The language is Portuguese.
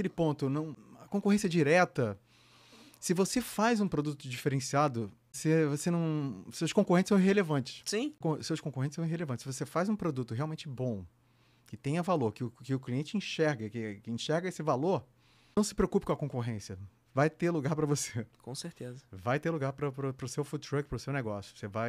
aquele ponto, não, a concorrência é direta. Se você faz um produto diferenciado, você, você não. Seus concorrentes são irrelevantes. Sim. Co seus concorrentes são irrelevantes. Se você faz um produto realmente bom, que tenha valor, que o, que o cliente enxerga, que, que enxerga esse valor, não se preocupe com a concorrência. Vai ter lugar para você. Com certeza. Vai ter lugar para o seu food truck, para o seu negócio. Você vai